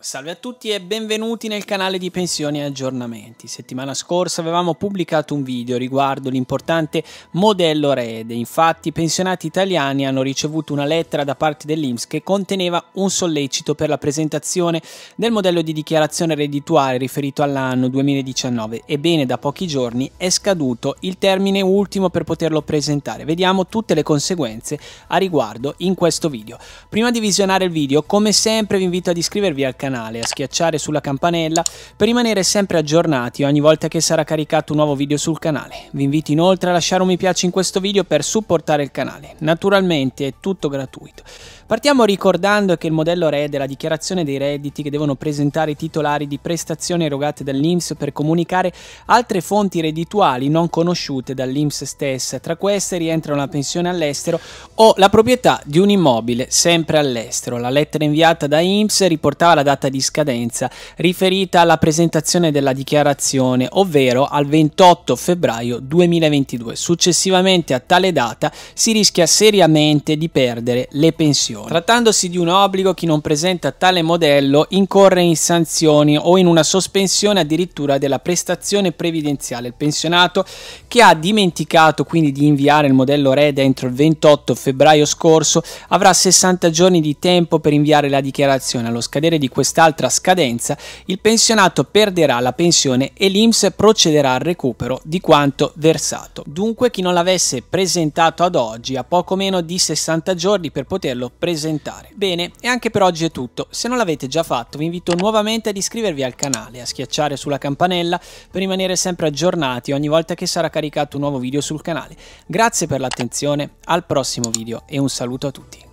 Salve a tutti e benvenuti nel canale di Pensioni e Aggiornamenti. Settimana scorsa avevamo pubblicato un video riguardo l'importante modello Rede. Infatti, i pensionati italiani hanno ricevuto una lettera da parte dell'IMSS che conteneva un sollecito per la presentazione del modello di dichiarazione reddituale riferito all'anno 2019. Ebbene, da pochi giorni è scaduto il termine ultimo per poterlo presentare. Vediamo tutte le conseguenze a riguardo in questo video. Prima di visionare il video, come sempre vi invito ad iscrivervi al canale canale, a schiacciare sulla campanella per rimanere sempre aggiornati ogni volta che sarà caricato un nuovo video sul canale. Vi invito inoltre a lasciare un mi piace in questo video per supportare il canale. Naturalmente è tutto gratuito. Partiamo ricordando che il modello RED è la dichiarazione dei redditi che devono presentare i titolari di prestazioni erogate dall'INPS per comunicare altre fonti reddituali non conosciute dall'INPS stessa. Tra queste rientrano la pensione all'estero o la proprietà di un immobile sempre all'estero. La lettera inviata da INPS riportava la data data di scadenza riferita alla presentazione della dichiarazione, ovvero al 28 febbraio 2022. Successivamente a tale data si rischia seriamente di perdere le pensioni. Trattandosi di un obbligo, chi non presenta tale modello incorre in sanzioni o in una sospensione addirittura della prestazione previdenziale. Il pensionato che ha dimenticato quindi di inviare il modello RED entro il 28 febbraio scorso avrà 60 giorni di tempo per inviare la dichiarazione. Allo scadere di questo quest'altra scadenza, il pensionato perderà la pensione e l'INPS procederà al recupero di quanto versato. Dunque chi non l'avesse presentato ad oggi ha poco meno di 60 giorni per poterlo presentare. Bene, e anche per oggi è tutto. Se non l'avete già fatto vi invito nuovamente ad iscrivervi al canale, a schiacciare sulla campanella per rimanere sempre aggiornati ogni volta che sarà caricato un nuovo video sul canale. Grazie per l'attenzione, al prossimo video e un saluto a tutti.